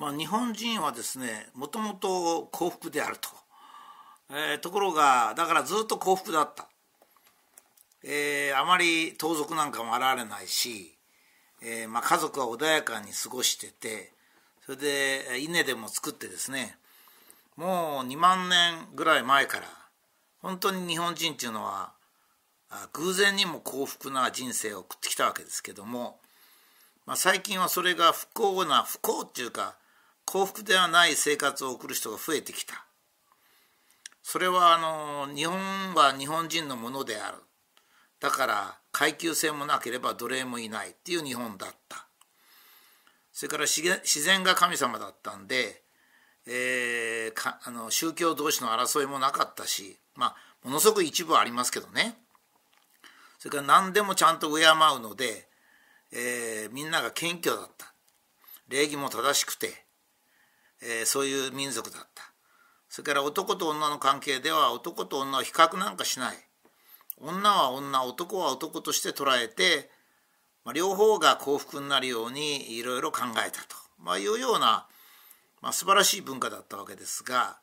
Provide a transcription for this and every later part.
まあ、日本人はですねもともと幸福であると、えー、ところがだからずっと幸福だった、えー、あまり盗賊なんかも現れないし、えーまあ、家族は穏やかに過ごしててそれで稲でも作ってですねもう2万年ぐらい前から本当に日本人っていうのは偶然にも幸福な人生を送ってきたわけですけども、まあ、最近はそれが不幸な不幸っていうか幸福ではない生活を送る人が増えてきたそれはあの日本は日本人のものであるだから階級性もなければ奴隷もいないっていう日本だったそれから自然が神様だったんで、えー、あの宗教同士の争いもなかったしまあものすごく一部はありますけどねそれから何でもちゃんと敬うので、えー、みんなが謙虚だった礼儀も正しくてえー、そういう民族だったそれから男と女の関係では男と女は比較なんかしない女は女男は男として捉えて、まあ、両方が幸福になるようにいろいろ考えたと、まあ、いうような、まあ、素晴らしい文化だったわけですが、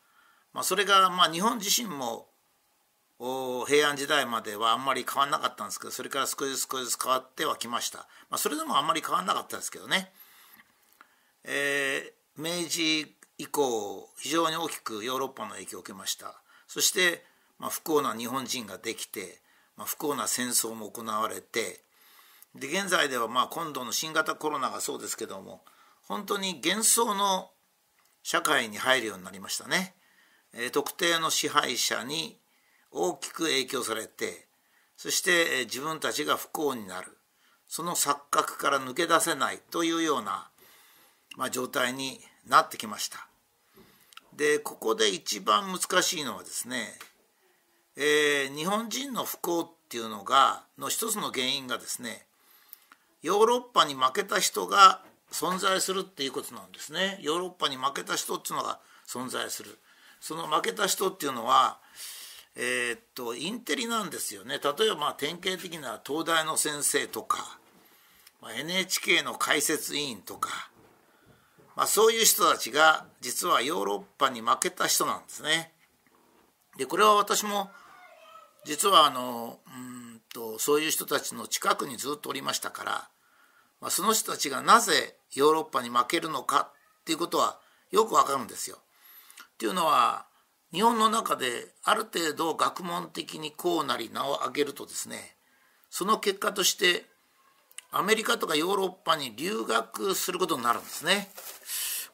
まあ、それがまあ日本自身も平安時代まではあんまり変わんなかったんですけどそれから少しずつ少しずつ変わってはきました、まあ、それでもあんまり変わんなかったですけどね、え明治以降非常に大きくヨーロッパの影響を受けましたそして、まあ、不幸な日本人ができて、まあ、不幸な戦争も行われてで現在ではまあ今度の新型コロナがそうですけども本当に幻想の社会に入るようになりましたね、えー、特定の支配者に大きく影響されてそして、えー、自分たちが不幸になるその錯覚から抜け出せないというようなまあ、状態になってきました。でここで一番難しいのはですね、えー、日本人の不幸っていうのがの一つの原因がですねヨーロッパに負けた人が存在するっていうことなんですね。ヨーロッパに負けた人っていうのが存在する。その負けた人っていうのは、えー、っとインテリなんですよね例えばまあ典型的な東大の先生とか、まあ、NHK の解説委員とかまあ、そういう人たちが実はヨーロッパに負けた人なんですね。でこれは私も実はあのうんとそういう人たちの近くにずっとおりましたから、まあ、その人たちがなぜヨーロッパに負けるのかっていうことはよくわかるんですよ。っていうのは日本の中である程度学問的にこうなり名を挙げるとですねその結果としてアメリカとかヨーロッパに留学することになるんですね。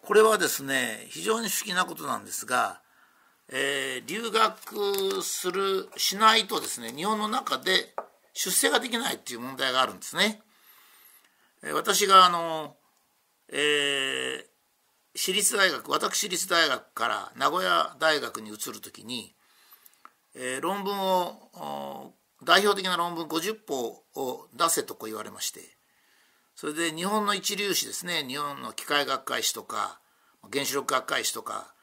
これはですね非常に不思議なことなんですが、えー、留学するしないとですね日本の中で出世ができないっていう問題があるんですね。私があの、えー、私立大学私立大学から名古屋大学に移る時に、えー、論文を代表的な論文50本を出せとこう言われましてそれで日本の一流史ですね日本の機械学会誌とか原子力学会誌とか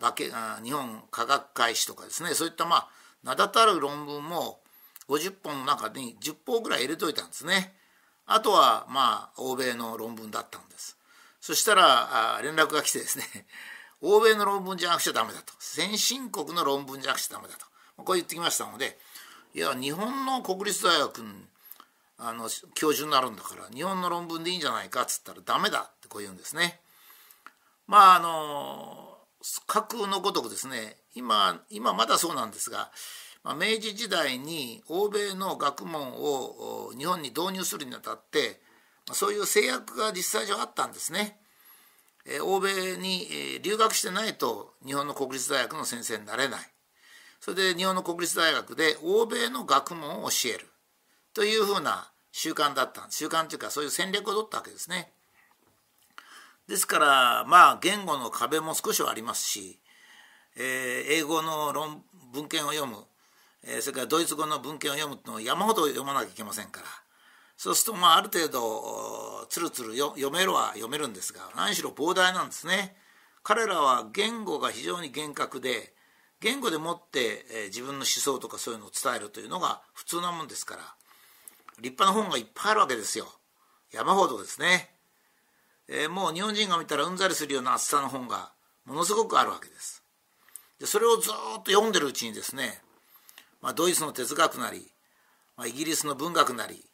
化け日本科学会誌とかですねそういったまあ名だたる論文も50本の中に10本ぐらい入れといたんですね。あとはまあ欧米の論文だったんです。そしたら連絡が来てですね 欧米の論文じゃなくちゃダメだと先進国の論文じゃなくちゃダメだとこう言ってきましたのでいや日本の国立大学あの教授になるんだから日本の論文でいいんじゃないかっつったらダメだってこう言うんですね。まああの架空のごとくですね今今まだそうなんですが、まあ、明治時代に欧米の学問を日本に導入するにあたってそういう制約が実際上あったんですね。欧米に留学してないと日本の国立大学の先生になれない。それで日本の国立大学で欧米の学問を教えるというふうな習慣だった習慣というかそういう戦略を取ったわけですね。ですからまあ言語の壁も少しはありますし、えー、英語の論文献を読む、えー、それからドイツ語の文献を読むのを山ほど読まなきゃいけませんからそうするとまあある程度つるつる読めるは読めるんですが何しろ膨大なんですね。彼らは言語が非常に厳格で言語でもって、えー、自分の思想とかそういうのを伝えるというのが普通なもんですから立派な本がいっぱいあるわけですよ山ほどですね、えー、もう日本人が見たらうんざりするような厚さの本がものすごくあるわけですでそれをずっと読んでるうちにですね、まあ、ドイツの哲学なり、まあ、イギリスの文学なり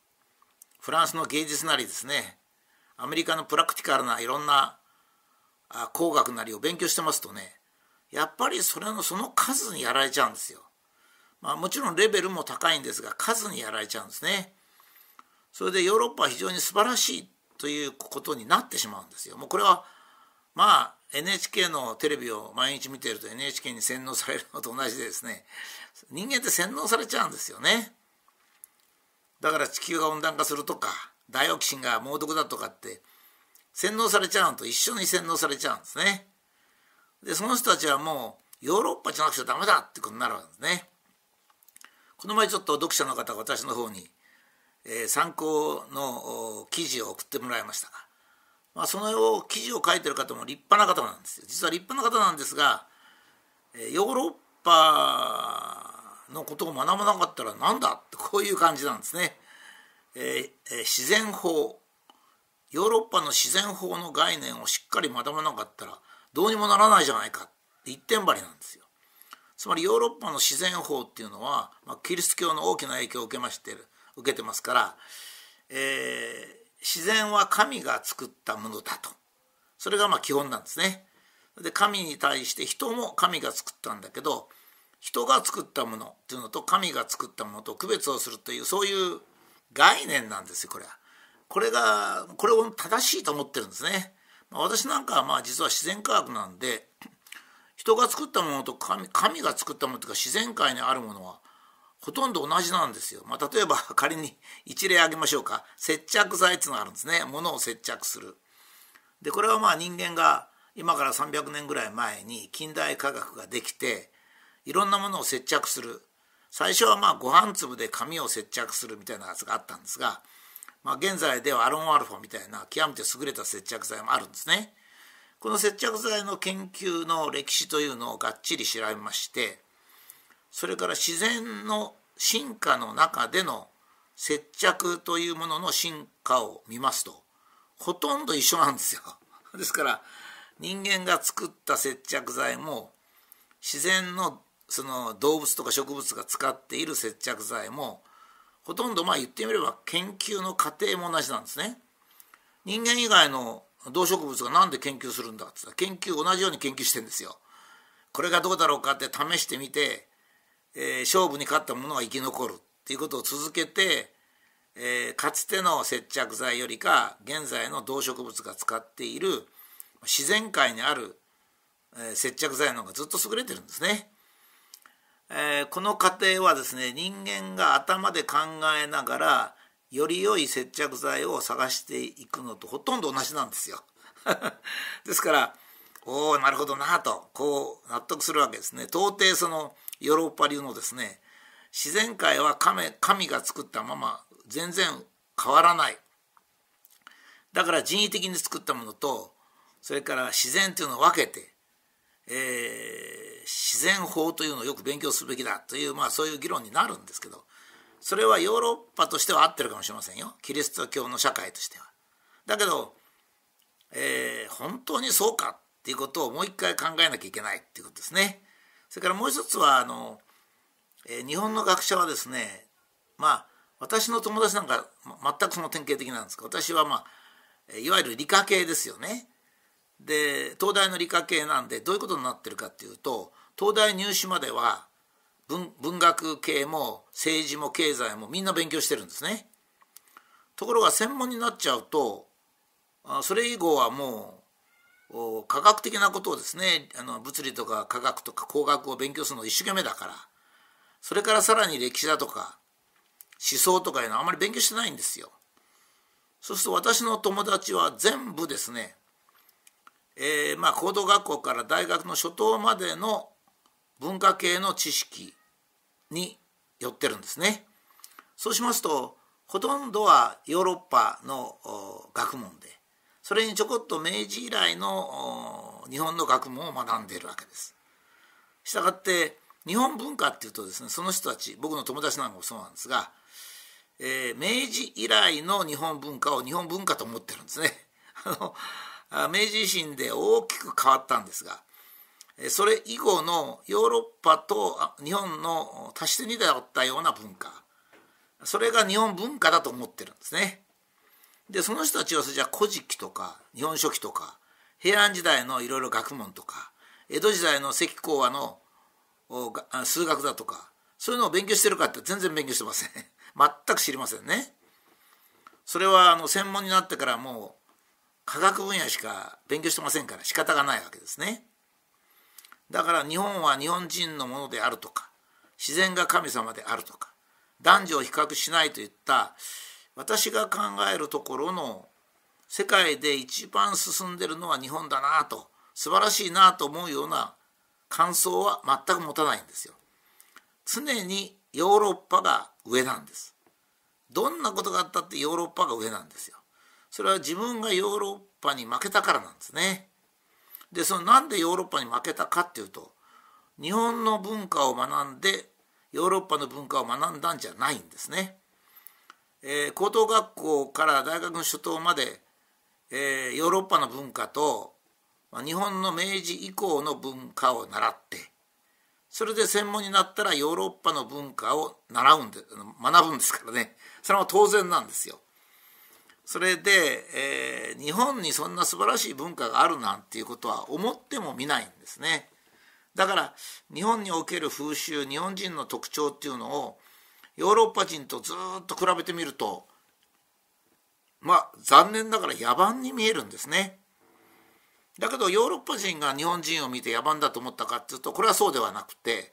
フランスの芸術なりですねアメリカのプラクティカルないろんな工学なりを勉強してますとねやっぱりそれのその数にやられちゃうんですよ。まあ、もちろんレベルも高いんですが数にやられちゃうんですね。それでヨーロッパは非常に素晴らしいということになってしまうんですよ。もうこれはまあ NHK のテレビを毎日見てると NHK に洗脳されるのと同じでですね人間って洗脳されちゃうんですよね。だから地球が温暖化するとかダイオキシンが猛毒だとかって洗脳されちゃうのと一緒に洗脳されちゃうんですね。でその人たちはもうヨーロッパじゃなくちゃダメだってことになるわけですね。この前ちょっと読者の方が私の方に、えー、参考の記事を送ってもらいましたが、まあ、その記事を書いてる方も立派な方なんですよ。実は立派な方なんですが、えヨーロッパのことを学ばなかったらなんだってこういう感じなんですね。えー、自然法ヨーロッパの自然法の概念をしっかり学ばなかったらどうにもならないじゃないか一点張りなんですよつまりヨーロッパの自然法っていうのは、まあ、キリスト教の大きな影響を受けまして受けてますから、えー、自然は神が作ったものだとそれがまあ基本なんですね。で神に対して人も神が作ったんだけど人が作ったものっていうのと神が作ったものと区別をするというそういう概念なんですよこれは。これがこれを正しいと思ってるんですね。私なんかはまあ実は自然科学なんで人が作ったものと神神が作ったものというか自然界にあるものはほとんど同じなんですよ。まあ、例えば 仮に一例挙げましょうか接着剤っていうのがあるんですね物を接着する。でこれはまあ人間が今から300年ぐらい前に近代科学ができていろんなものを接着する最初はまあご飯粒で紙を接着するみたいなやつがあったんですがまあ、現在ではアロンアルファみたいな極めて優れた接着剤もあるんですね。この接着剤の研究の歴史というのをがっちり調べましてそれから自然の進化の中での接着というものの進化を見ますとほとんど一緒なんですよ。ですから人間が作った接着剤も自然のその動物とか植物が使っている接着剤もほとんどまあ言ってみれば研究の過程も同じなんですね。人間以外の動植物が何で研究するんだってったら研究同じように研究してんですよ。これがどうだろうかって試してみて、えー、勝負に勝ったものが生き残るっていうことを続けて、えー、かつての接着剤よりか現在の動植物が使っている自然界にある、え接着剤の方がずっと優れてるんですね。えー、この過程はですね人間が頭で考えながらより良い接着剤を探していくのとほとんど同じなんですよ。ですからおおなるほどなとこう納得するわけですね。到底そのヨーロッパ流のですね自然界は神神が作ったまま全然変わらない。だから人為的に作ったものとそれから自然というのを分けてえー、自然法というのをよく勉強すべきだという、まあ、そういう議論になるんですけどそれはヨーロッパとしては合ってるかもしれませんよキリスト教の社会としては。だけど、えー、本当にそうかっていうことをもう一回考えなきゃいけないっていうことですね。それからもう一つはあの、えー、日本の学者はですねまあ私の友達なんか全くその典型的なんですが私はまあいわゆる理科系ですよね。で東大の理科系なんでどういうことになってるかっていうと東大入試までは文文学系も政治も経済もみんな勉強してるんですね。ところが専門になっちゃうとそれ以後はもう科学的なことをですねあの物理とか科学とか工学を勉強するの一生懸命だからそれからさらに歴史だとか思想とかいうのはあまり勉強してないんですよ。そうすると私の友達は全部ですねえー、まあ、高等学校から大学の初頭までの文化系の知識によってるんですね。そうしますとほとんどはヨーロッパの学問でそれにちょこっと明治以来の日本の学問を学んでいるわけです。したがって日本文化っていうとですねその人たち僕の友達なんかもそうなんですが、えー、明治以来の日本文化を日本文化と思ってるんですね。あの明治維新で大きく変わったんですがそれ以後のヨーロッパと日本の足して2だったような文化それが日本文化だと思ってるんですね。でその人たちはそれじゃあ「古事記」とか「日本書紀」とか平安時代のいろいろ学問とか江戸時代の関公和の数学だとかそういうのを勉強してるかって全然勉強してません 全く知りませんねそれはあの専門になってからもう科学分野しか勉強してませんから仕方がないわけですねだから日本は日本人のものであるとか自然が神様であるとか男女を比較しないといった私が考えるところの世界で一番進んでるのは日本だなと素晴らしいなと思うような感想は全く持たないんですよ。常にヨーロッパが上なんです。どんなことがあったってヨーロッパが上なんですよ。それは自分がヨーロッパに負けたからなんですね。でそのなんでヨーロッパに負けたかっていうと日本の文化を学んでヨーロッパの文化を学んだんじゃないんですね。えー、高等学校から大学の初頭まで、えー、ヨーロッパの文化と、まあ、日本の明治以降の文化を習ってそれで専門になったらヨーロッパの文化を習うんで学ぶんですからねそれは当然なんですよ。それで、えー、日本にそんな素晴らしい文化があるなんていうことは思っても見ないんですね。だから日本における風習日本人の特徴っていうのをヨーロッパ人とずっと比べてみるとまあ残念ながら野蛮に見えるんですね。だけどヨーロッパ人が日本人を見て野蛮だと思ったかっていうとこれはそうではなくて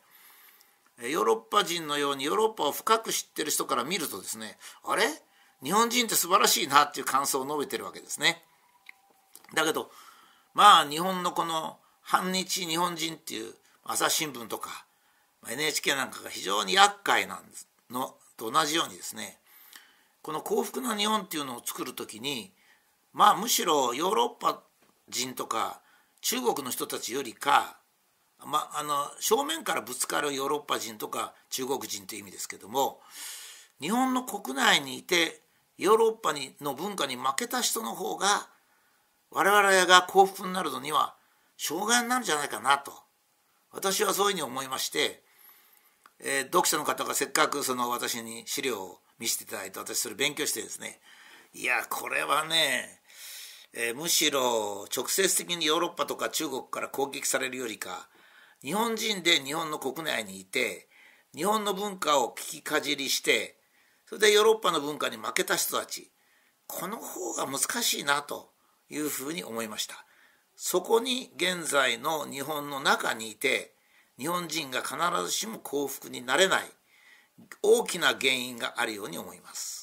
ヨーロッパ人のようにヨーロッパを深く知ってる人から見るとですねあれ日本人って素晴らしいなっていう感想を述べてるわけですね。だけどまあ日本のこの反日日本人っていう朝日新聞とか NHK なんかが非常に厄介なんですのと同じようにですねこの幸福な日本っていうのを作る時にまあむしろヨーロッパ人とか中国の人たちよりか、まあ、あの正面からぶつかるヨーロッパ人とか中国人という意味ですけども日本の国内にいてヨーロッパにの文化に負けた人の方が我々が幸福になるのには障害になるんじゃないかなと私はそういうふうに思いまして、えー、読者の方がせっかくその私に資料を見せていただいて私それ勉強してですねいやこれはね、えー、むしろ直接的にヨーロッパとか中国から攻撃されるよりか日本人で日本の国内にいて日本の文化を聞きかじりしてそれでヨーロッパの文化に負けた人たちこの方が難しいなというふうに思いましたそこに現在の日本の中にいて日本人が必ずしも幸福になれない大きな原因があるように思います